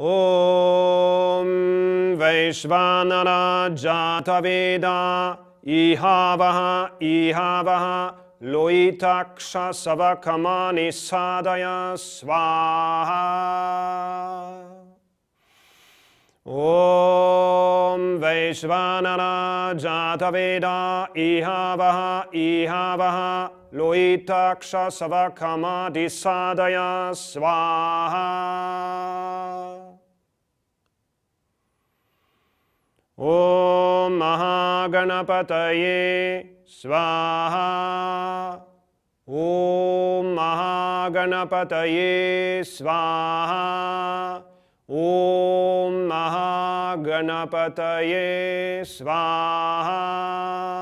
ॐ वैश्वानरा जातवेदा इहव इहावः लोयिताक्षसवखमानिषादय स्वाहा ॐ वैश्वानरा जातवेदा इहवः इहवः लोयिताक्षसवखमाधिसादय स्वाहा ॐ महागणपतये स्वाहा ॐ महागणपतये स्वाहा ॐ महागणपतये स्वाहा